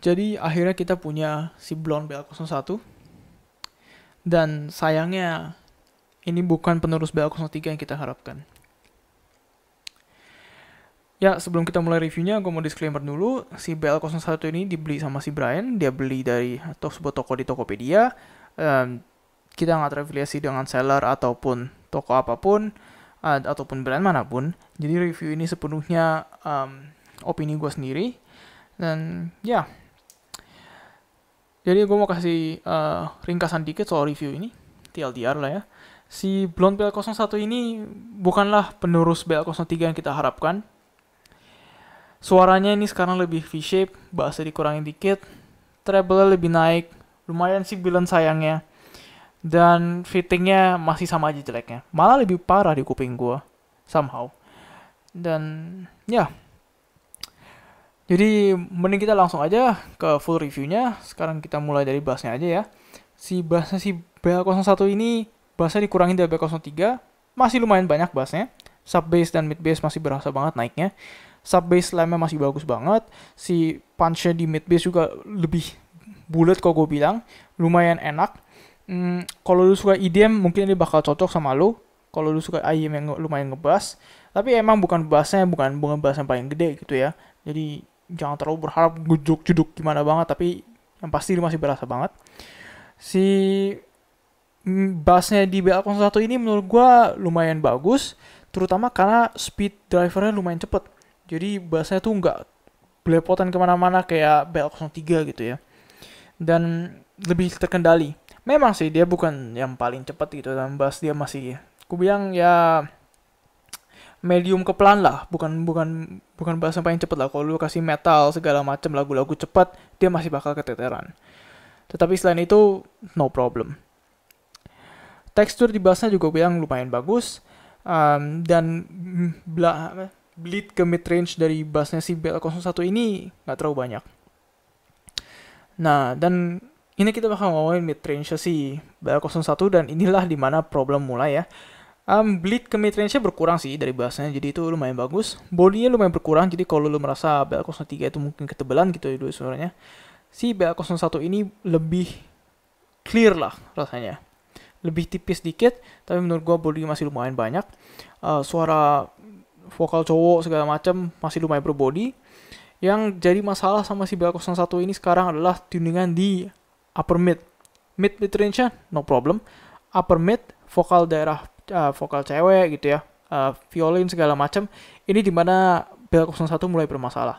Jadi akhirnya kita punya si Blonde BL01. Dan sayangnya ini bukan penerus BL03 yang kita harapkan. Ya, sebelum kita mulai reviewnya, gue mau disclaimer dulu. Si BL01 ini dibeli sama si Brian. Dia beli dari atau sebuah toko di Tokopedia. Um, kita nggak terafiliasi dengan seller ataupun toko apapun. Uh, ataupun brand manapun. Jadi review ini sepenuhnya um, opini gue sendiri. Dan ya, yeah, jadi gue mau kasih uh, ringkasan dikit soal review ini, TLDR lah ya. Si Blonde BL01 ini bukanlah penerus BL03 yang kita harapkan. Suaranya ini sekarang lebih V-shape, bahasa dikurangin dikit, treble lebih naik, lumayan sih bilan sayangnya. Dan fittingnya masih sama aja jeleknya. Malah lebih parah di kuping gue, somehow. Dan ya, jadi mending kita langsung aja ke full reviewnya. Sekarang kita mulai dari bassnya aja ya. Si bassnya si bl 01 ini bassnya dikurangin dari bl 03 Masih lumayan banyak bassnya. Sub bass dan mid bass masih berasa banget naiknya. Sub bass slamnya masih bagus banget. Si punchnya di mid bass juga lebih bulat kok gue bilang. Lumayan enak. Hmm, kalau lu suka IDM e mungkin ini bakal cocok sama lu. Kalau lu suka IEM yang lumayan ngebass. Tapi emang bukan bassnya, bukan bukan bass yang paling gede gitu ya. Jadi jangan terlalu berharap gejok juduk gimana banget tapi yang pasti dia masih berasa banget si mm, bassnya di BL01 ini menurut gue lumayan bagus terutama karena speed drivernya lumayan cepet jadi bassnya tuh nggak belepotan kemana-mana kayak BL03 gitu ya dan lebih terkendali memang sih dia bukan yang paling cepet gitu dan bass dia masih kubiang bilang ya medium ke pelan lah bukan bukan bukan bahasa paling cepat lah kalau lu kasih metal segala macam lagu-lagu cepat dia masih bakal keteteran tetapi selain itu no problem tekstur di bassnya juga bilang lumayan bagus um, dan bla bleed ke mid range dari bassnya si BL01 ini nggak terlalu banyak nah dan ini kita bakal ngomongin mid range si BL01 dan inilah dimana problem mulai ya Um, bleed ke mid range-nya berkurang sih dari bahasanya, jadi itu lumayan bagus. Bodinya lumayan berkurang, jadi kalau lu merasa BL03 itu mungkin ketebalan gitu ya dulu sebenarnya, si BL01 ini lebih clear lah rasanya. Lebih tipis dikit, tapi menurut gua body masih lumayan banyak. Uh, suara vokal cowok segala macam masih lumayan berbody. Yang jadi masalah sama si BL01 ini sekarang adalah tuningan di upper mid. Mid mid range-nya no problem. Upper mid vokal daerah uh, vokal cewek gitu ya, uh, violin segala macam. Ini dimana bel 01 mulai bermasalah.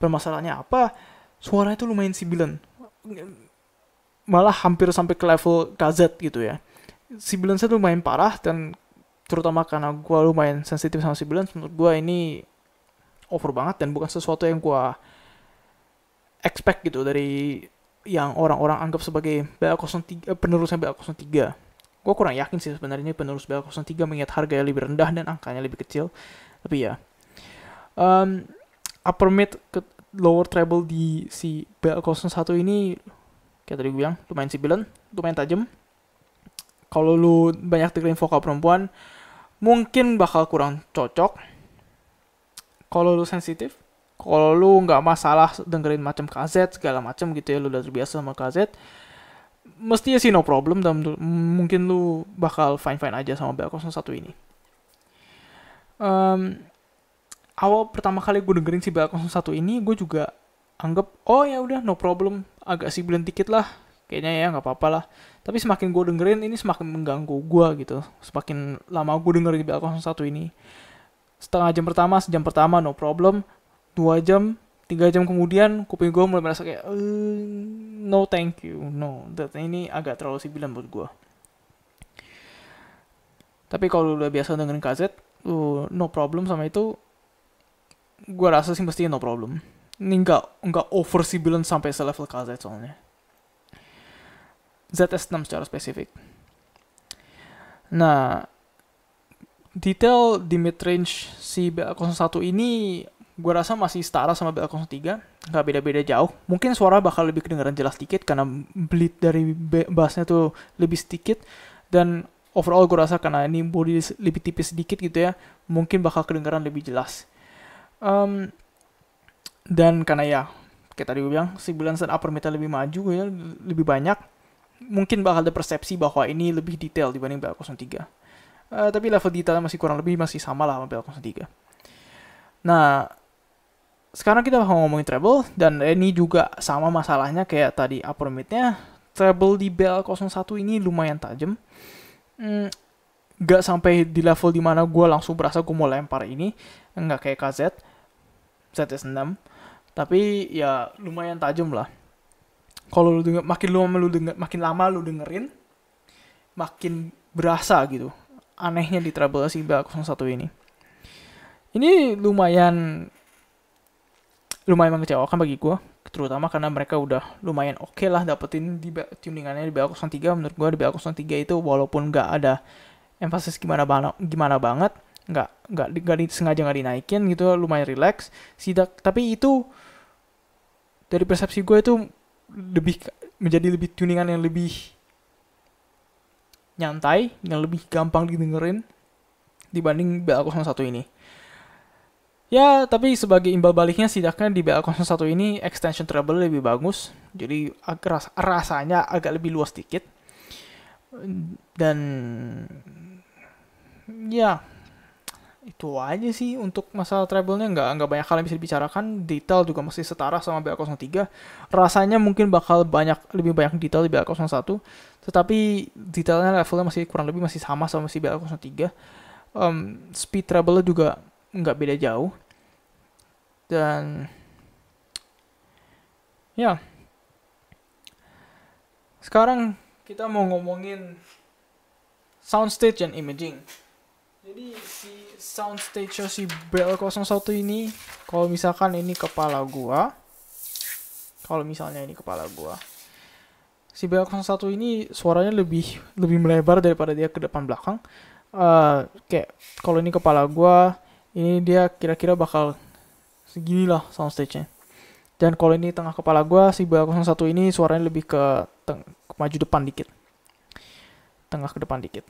Bermasalahnya apa? Suara itu lumayan sibilan. Malah hampir sampai ke level KZ gitu ya. Sibilan saya lumayan parah dan terutama karena gue lumayan sensitif sama sibilan, menurut gue ini over banget dan bukan sesuatu yang gue expect gitu dari yang orang-orang anggap sebagai bl 03 eh, penerusnya bl 03 Gue kurang yakin sih sebenarnya penerus BL03 mengingat harga yang lebih rendah dan angkanya lebih kecil. Tapi ya, um, upper mid ke lower treble di si BL01 ini, kayak tadi gue bilang, lumayan sibilan, lumayan tajam. Kalau lu banyak dengerin vokal perempuan, mungkin bakal kurang cocok. Kalau lu sensitif, kalau lu nggak masalah dengerin macam KZ segala macam gitu ya, lu udah terbiasa sama KZ, mestinya sih no problem dan mungkin lu bakal fine fine aja sama bel 01 ini um, awal pertama kali gue dengerin si bel 01 ini gue juga anggap oh ya udah no problem agak sih bulan dikit lah kayaknya ya nggak apa-apa lah tapi semakin gue dengerin ini semakin mengganggu gue gitu semakin lama gue dengerin bel 01 ini setengah jam pertama sejam pertama no problem dua jam tiga jam kemudian kuping gue mulai merasa kayak eh, no thank you no that ini agak terlalu sibilan buat gue tapi kalau udah biasa dengerin KZ uh, no problem sama itu gue rasa sih mestinya no problem ini nggak nggak over sibilan sampai selevel KZ soalnya ZS6 secara spesifik nah detail di mid range si BA01 ini gue rasa masih setara sama bl 03, nggak beda-beda jauh mungkin suara bakal lebih kedengaran jelas sedikit karena bleed dari bassnya tuh lebih sedikit dan overall gue rasa karena ini body lebih tipis sedikit gitu ya mungkin bakal kedengaran lebih jelas um, dan karena ya kayak tadi gue bilang si dan upper meter lebih maju ya lebih banyak mungkin bakal ada persepsi bahwa ini lebih detail dibanding bl 03. Uh, tapi level detailnya masih kurang lebih masih sama lah sama bl 03. Nah, sekarang kita mau ngomongin treble dan ini juga sama masalahnya kayak tadi upper midnya treble di BL01 ini lumayan tajam hmm, gak sampai di level dimana gue langsung berasa gue mau lempar ini nggak kayak KZ ZS6 tapi ya lumayan tajam lah kalau lu denger, makin lama lu denger, makin lama lu dengerin makin berasa gitu anehnya di treble si BL01 ini ini lumayan lumayan mengecewakan bagi gue terutama karena mereka udah lumayan oke okay lah dapetin di tuningannya di bl 03 menurut gue di bl 03 itu walaupun gak ada emphasis gimana banget gimana banget nggak nggak nggak sengaja nggak dinaikin gitu lumayan relax sidak tapi itu dari persepsi gue itu lebih menjadi lebih tuningan yang lebih nyantai yang lebih gampang didengerin dibanding bl 01 ini Ya, tapi sebagai imbal baliknya setidaknya di BL01 ini extension treble lebih bagus. Jadi ras rasanya agak lebih luas dikit. Dan ya itu aja sih untuk masalah treble-nya nggak nggak banyak hal bisa dibicarakan detail juga masih setara sama BL03 rasanya mungkin bakal banyak lebih banyak detail di BL01 tetapi detailnya levelnya masih kurang lebih masih sama sama si BL03 um, speed treble juga nggak beda jauh dan ya sekarang kita mau ngomongin sound stage dan imaging jadi si sound stage si BL01 ini kalau misalkan ini kepala gua kalau misalnya ini kepala gua si BL01 ini suaranya lebih lebih melebar daripada dia ke depan belakang uh, kayak kalau ini kepala gua ini dia kira-kira bakal segini lah stage nya Dan kalau ini tengah kepala gue, si B01 ini suaranya lebih ke, teng- ke maju depan dikit. Tengah ke depan dikit.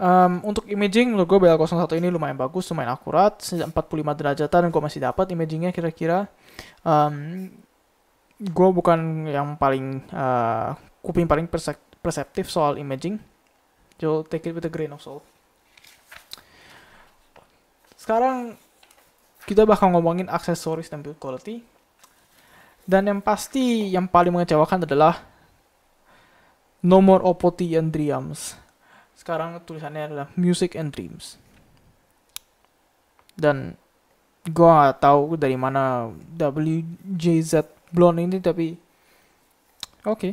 Um, untuk imaging menurut gue b 01 ini lumayan bagus, lumayan akurat, 45 derajatan gue masih dapat imagingnya kira-kira. Um, gue bukan yang paling uh, kuping paling perseptif soal imaging, so take it with a grain of salt sekarang kita bakal ngomongin aksesoris dan build quality. Dan yang pasti yang paling mengecewakan adalah nomor opoti and dreams. Sekarang tulisannya adalah music and dreams. Dan gue gak tahu dari mana WJZ Blonde ini tapi oke. Okay.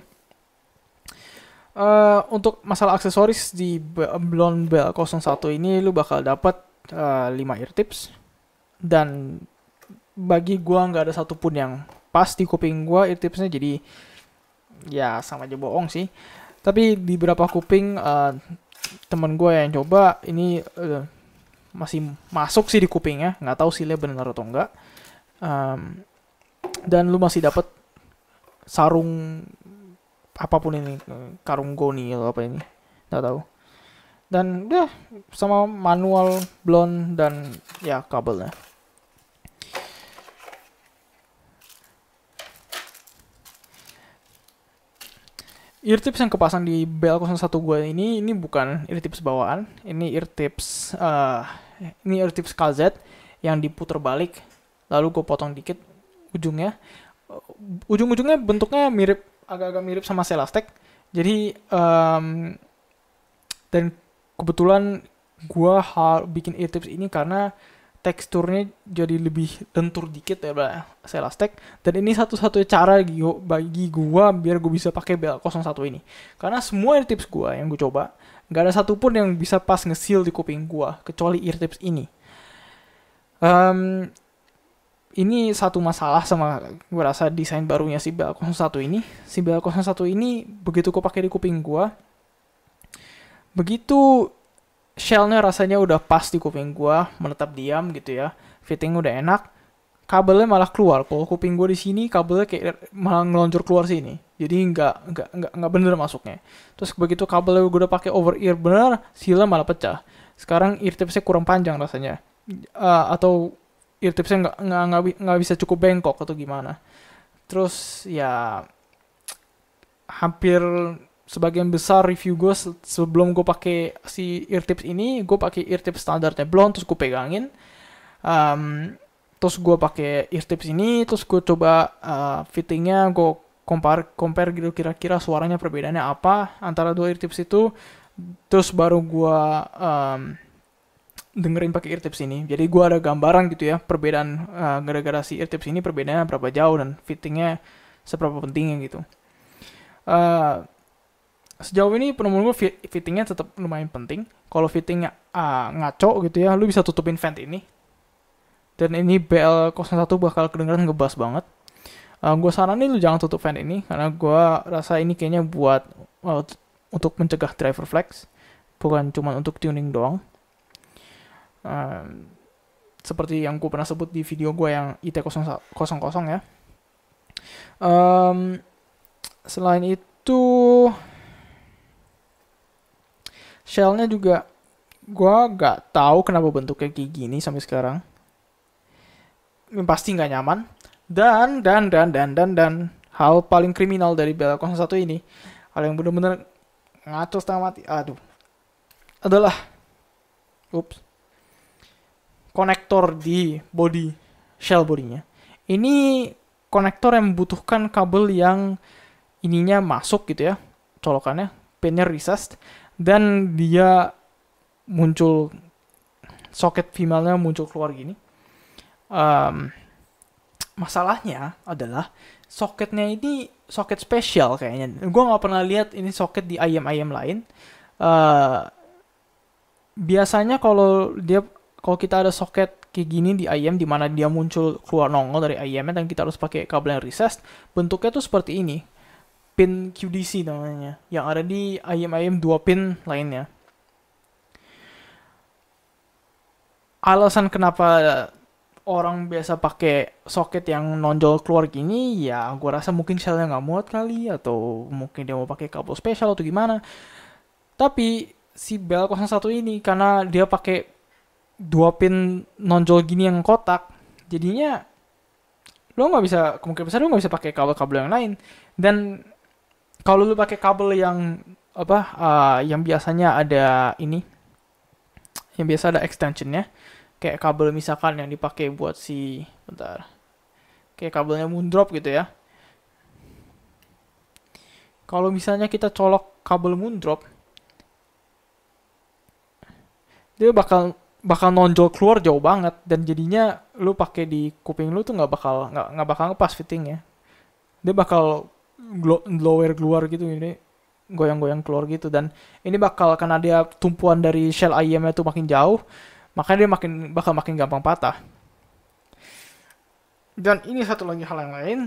Uh, eh, untuk masalah aksesoris di Blonde Bell 01 ini lu bakal dapat uh, eh, 5 ear tips dan bagi gua nggak ada satupun yang pas di kuping gua ear tipsnya jadi ya sama aja bohong sih tapi di beberapa kuping uh, temen gua yang coba ini uh, masih masuk sih di kupingnya nggak tahu sih dia benar atau enggak um, dan lu masih dapat sarung apapun ini karung goni atau apa ini nggak tahu dan ya sama manual blon dan ya kabelnya ear tips yang kepasang di bel 01 gue ini ini bukan ear tips bawaan ini ear tips uh, ini ear tips KZ yang diputer balik lalu gue potong dikit ujungnya eh, ujung-ujungnya bentuknya mirip agak-agak mirip sama selastek jadi um, dan kebetulan gue hal bikin e-tips ini karena teksturnya jadi lebih lentur dikit ya Mbak Selastek dan ini satu-satunya cara bagi gue biar gue bisa pakai bel 01 ini karena semua ear tips gue yang gue coba nggak ada satupun yang bisa pas ngesil di kuping gue kecuali ear tips ini um, ini satu masalah sama gue rasa desain barunya si bel 01 ini si bel 01 ini begitu gue pakai di kuping gue. Begitu shellnya rasanya udah pas di kuping gue, menetap diam gitu ya. Fitting udah enak, kabelnya malah keluar. Kalau kuping gue di sini, kabelnya kayak malah ngeluncur keluar sini. Jadi nggak nggak nggak nggak bener masuknya. Terus begitu kabelnya gue udah pakai over ear bener, sila malah pecah. Sekarang ear tipsnya kurang panjang rasanya, uh, atau ear tipsnya nggak nggak nggak bisa cukup bengkok atau gimana. Terus ya hampir sebagian besar review gue sebelum gue pakai si ear tips ini gue pakai ear tips standarnya blonde terus gue pegangin um, terus gue pakai ear tips ini terus gue coba uh, fittingnya gue compare compare gitu kira-kira suaranya perbedaannya apa antara dua ear tips itu terus baru gue um, dengerin pakai ear tips ini jadi gue ada gambaran gitu ya perbedaan gara eh, gara-gara si ear tips ini perbedaannya berapa jauh dan fittingnya seberapa pentingnya gitu uh, sejauh ini penemuan gue fit, fittingnya tetap lumayan penting. Kalau fittingnya uh, ngaco gitu ya, lu bisa tutupin vent ini. Dan ini BL01 bakal kedengeran ngebas banget. Uh, eh, gue saranin lu jangan tutup vent ini karena gue rasa ini kayaknya buat uh, untuk mencegah driver flex, bukan cuma untuk tuning doang. Uh, seperti yang gue pernah sebut di video gue yang IT00 ya. Um, selain itu shellnya juga gue gak tahu kenapa bentuknya kayak gini sampai sekarang pasti nggak nyaman dan dan dan dan dan dan hal paling kriminal dari Bella satu ini hal yang bener-bener ngaco setengah mati aduh adalah ups konektor di body shell bodinya ini konektor yang membutuhkan kabel yang ininya masuk gitu ya colokannya pinnya recessed dan dia muncul soket female nya muncul keluar gini um, masalahnya adalah soketnya ini soket spesial kayaknya gue nggak pernah lihat ini soket di ayam ayam lain uh, biasanya kalau dia kalau kita ada soket kayak gini di ayam di mana dia muncul keluar nongol dari ayamnya dan kita harus pakai kabel yang recessed, bentuknya tuh seperti ini pin QDC namanya, yang ada di IM-IM dua pin lainnya. Alasan kenapa orang biasa pakai soket yang nonjol keluar gini ya gue rasa mungkin shellnya nggak muat kali atau mungkin dia mau pakai kabel spesial atau gimana tapi si Bell 01 ini karena dia pakai dua pin nonjol gini yang kotak jadinya lo nggak bisa kemungkinan besar lo nggak bisa pakai kabel-kabel yang lain dan kalau lu pakai kabel yang apa uh, yang biasanya ada ini yang biasa ada extensionnya kayak kabel misalkan yang dipakai buat si bentar kayak kabelnya moondrop gitu ya kalau misalnya kita colok kabel moondrop dia bakal bakal nonjol keluar jauh banget dan jadinya lu pakai di kuping lu tuh nggak bakal nggak nggak bakal ngepas fittingnya dia bakal blower keluar gitu ini goyang-goyang keluar gitu dan ini bakal karena dia tumpuan dari shell IM itu makin jauh makanya dia makin bakal makin gampang patah dan ini satu lagi hal yang lain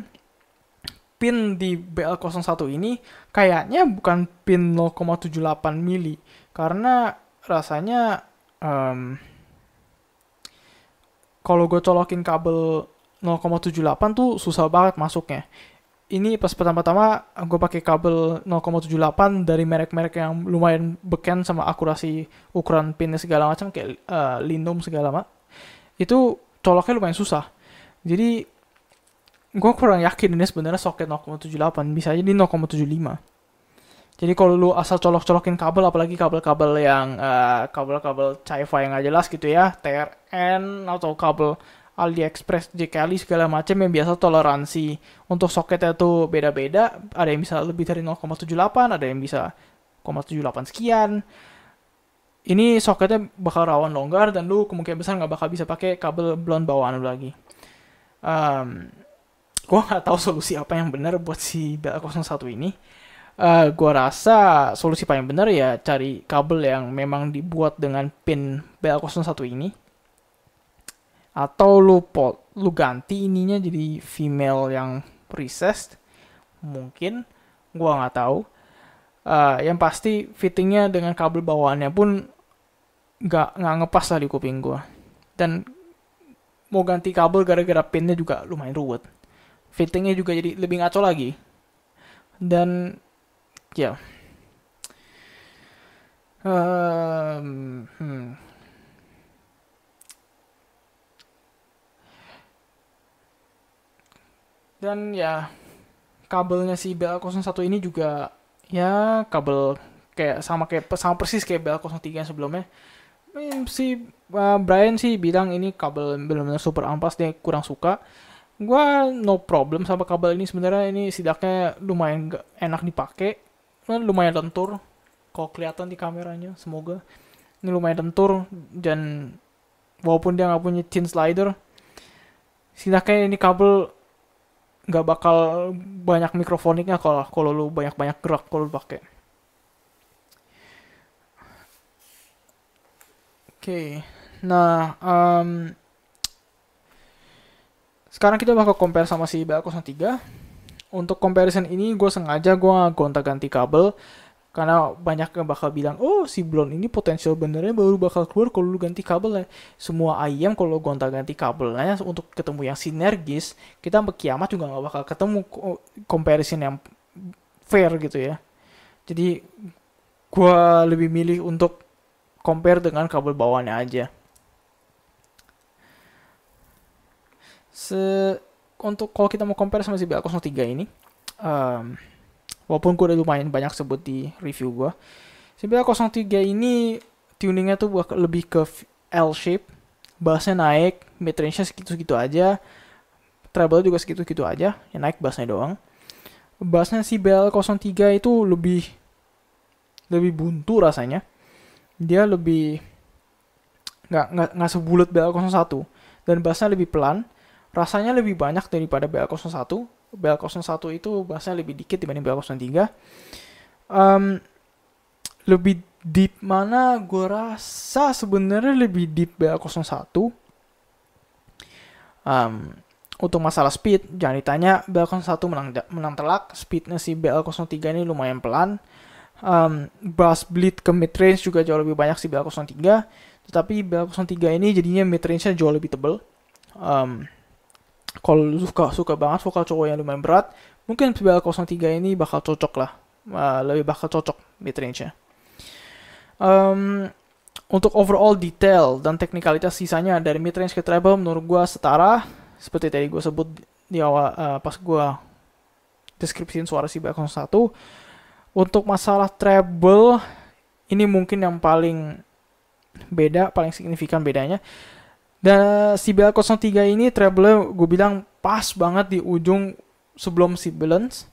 pin di BL01 ini kayaknya bukan pin 0,78 mili karena rasanya um, kalau gue colokin kabel 0,78 tuh susah banget masuknya ini pas pertama-tama gue pakai kabel 0,78 dari merek-merek yang lumayan beken sama akurasi ukuran pinnya segala macam kayak uh, eh, Lindom segala macam itu coloknya lumayan susah jadi gue kurang yakin ini sebenarnya soket 0,78 bisa jadi 0,75 jadi kalau lu asal colok-colokin kabel apalagi kabel-kabel yang eh, kabel-kabel uh, yang gak jelas gitu ya TRN atau kabel AliExpress, JKL segala macam yang biasa toleransi. Untuk soketnya tuh beda-beda, ada yang bisa lebih dari 0,78, ada yang bisa 0,78 sekian. Ini soketnya bakal rawan longgar dan lu kemungkinan besar nggak bakal bisa pakai kabel blond bawaan lu lagi. Um, gue nggak tahu solusi apa yang benar buat si BL01 ini. Uh, eh, gue rasa solusi paling benar ya cari kabel yang memang dibuat dengan pin BL01 ini atau lu pot lu ganti ininya jadi female yang recessed mungkin gua nggak tahu uh, yang pasti fittingnya dengan kabel bawaannya pun nggak nggak ngepas lah di kuping gua dan mau ganti kabel gara-gara pinnya juga lumayan ruwet fittingnya juga jadi lebih ngaco lagi dan ya yeah. um, hmm dan ya kabelnya si BL01 ini juga ya kabel kayak sama kayak sama persis kayak BL03 yang sebelumnya hmm, si uh, Brian sih bilang ini kabel benar-benar super ampas dia kurang suka Gua no problem sama kabel ini sebenarnya ini sidaknya lumayan enak dipakai eh, lumayan lentur kalau kelihatan di kameranya semoga ini lumayan lentur dan walaupun dia nggak punya chin slider sidaknya ini kabel nggak bakal banyak mikrofoniknya kalau kalau lu banyak-banyak gerak kalau lu pakai. Oke, okay. nah um, sekarang kita bakal compare sama si b 03 Untuk comparison ini gue sengaja gue gonta-ganti kabel karena banyak yang bakal bilang oh si blon ini potensial benernya baru bakal keluar kalau lu ganti kabelnya semua ayam kalau gonta ganti kabelnya untuk ketemu yang sinergis kita sampai kiamat juga nggak bakal ketemu comparison yang fair gitu ya jadi gue lebih milih untuk compare dengan kabel bawaannya aja Se untuk kalau kita mau compare sama si bl 03 ini um, walaupun gue udah lumayan banyak sebut di review gue sebenarnya 03 ini tuningnya tuh lebih ke L shape bassnya naik mid range segitu segitu aja treble juga segitu segitu aja yang naik bassnya doang bassnya si BL 03 itu lebih lebih buntu rasanya dia lebih nggak nggak nggak sebulat BL 01 dan bassnya lebih pelan rasanya lebih banyak daripada BL 01 BL01 itu bahasanya lebih dikit dibanding BL03. Um, lebih deep mana gue rasa sebenarnya lebih deep BL01. Um, untuk masalah speed, jangan ditanya BL01 menang, menang telak. Speednya si BL03 ini lumayan pelan. Um, bass bleed ke mid range juga jauh lebih banyak si BL03. Tetapi BL03 ini jadinya mid range-nya jauh lebih tebel. Um, kalau suka suka banget vokal cowok yang lumayan berat, mungkin PBL 03 ini bakal cocok lah. Uh, lebih bakal cocok midrange-nya. Um, untuk overall detail dan teknikalitas sisanya dari midrange ke treble menurut gue setara. Seperti tadi gue sebut di awal uh, pas gue deskripsiin suara si Balcon 1. Untuk masalah treble, ini mungkin yang paling beda, paling signifikan bedanya. Dan eh, si BL03 ini treble gue bilang pas banget di ujung sebelum balance.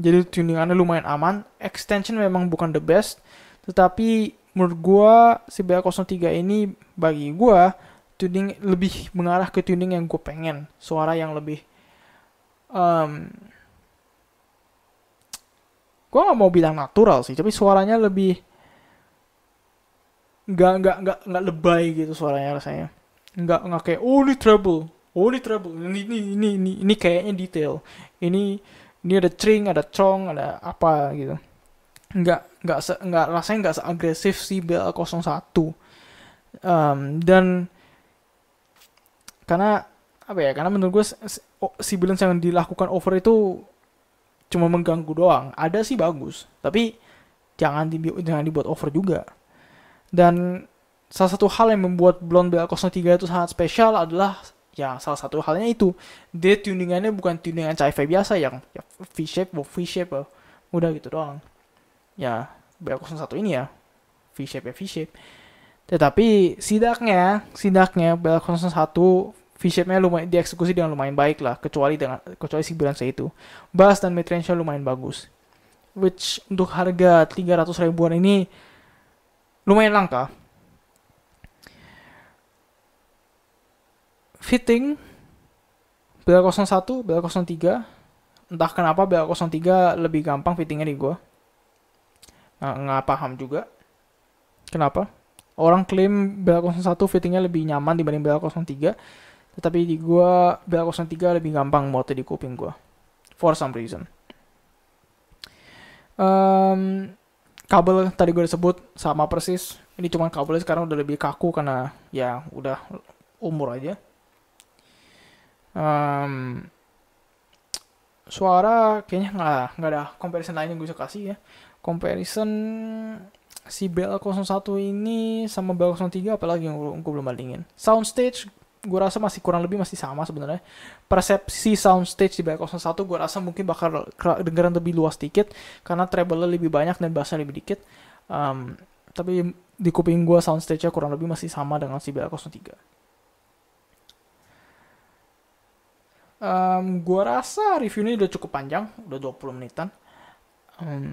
Jadi tuningannya lumayan aman. Extension memang bukan the best. Tetapi menurut gue si BL03 ini bagi gue tuning lebih mengarah ke tuning yang gue pengen. Suara yang lebih... Um, gue gak mau bilang natural sih tapi suaranya lebih gak gak gak gak lebay gitu suaranya rasanya nggak nggak kayak oh ini trouble oh ini trouble ini ini ini ini, kayaknya detail ini ini ada string ada chong ada apa gitu nggak nggak se, nggak rasanya nggak seagresif si BL 01 um, dan karena apa ya karena menurut gue si sibilance yang dilakukan over itu cuma mengganggu doang ada sih bagus tapi jangan dibuat jangan dibuat over juga dan salah satu hal yang membuat Blonde BL03 itu sangat spesial adalah ya salah satu halnya itu dia tuningannya bukan tuningan cai-fi biasa yang ya V shape, bu V shape, mudah eh, mudah gitu doang. Ya BL01 ini ya V shape ya V shape. Tetapi sidaknya, sidaknya BL01 V shape-nya lumayan dieksekusi dengan lumayan baik lah, kecuali dengan kecuali si saya itu. Bass dan range-nya lumayan bagus. Which untuk harga 300 ribuan ini lumayan langka fitting BL01, BL03. Entah kenapa BL03 lebih gampang fittingnya di gue. Nggak, nggak paham juga. Kenapa? Orang klaim BL01 fittingnya lebih nyaman dibanding BL03. Tetapi di gue BL03 lebih gampang buat di kuping gue. For some reason. Um, kabel tadi gue sebut sama persis. Ini cuma kabelnya sekarang udah lebih kaku karena ya udah umur aja um, suara kayaknya nggak nggak ada comparison lain yang gue bisa kasih ya comparison si BL01 ini sama BL03 apalagi yang gue, gue belum bandingin soundstage gue rasa masih kurang lebih masih sama sebenarnya persepsi soundstage di BL01 gue rasa mungkin bakal dengeran lebih luas dikit karena treble lebih banyak dan bassnya lebih dikit um, tapi di kuping gue soundstage-nya kurang lebih masih sama dengan si BL03 um, gue rasa review ini udah cukup panjang udah 20 menitan um,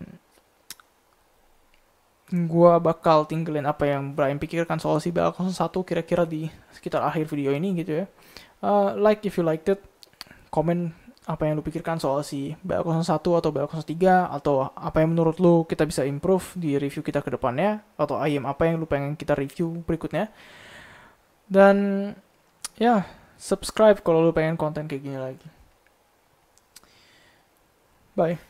gue bakal tinggalin apa yang Brian pikirkan soal si Balcon 01 kira-kira di sekitar akhir video ini gitu ya uh, like if you liked it comment apa yang lu pikirkan soal si BA01 atau BA03 atau apa yang menurut lu kita bisa improve di review kita ke depannya atau ayam apa yang lu pengen kita review berikutnya dan ya yeah, subscribe kalau lu pengen konten kayak gini lagi. Bye.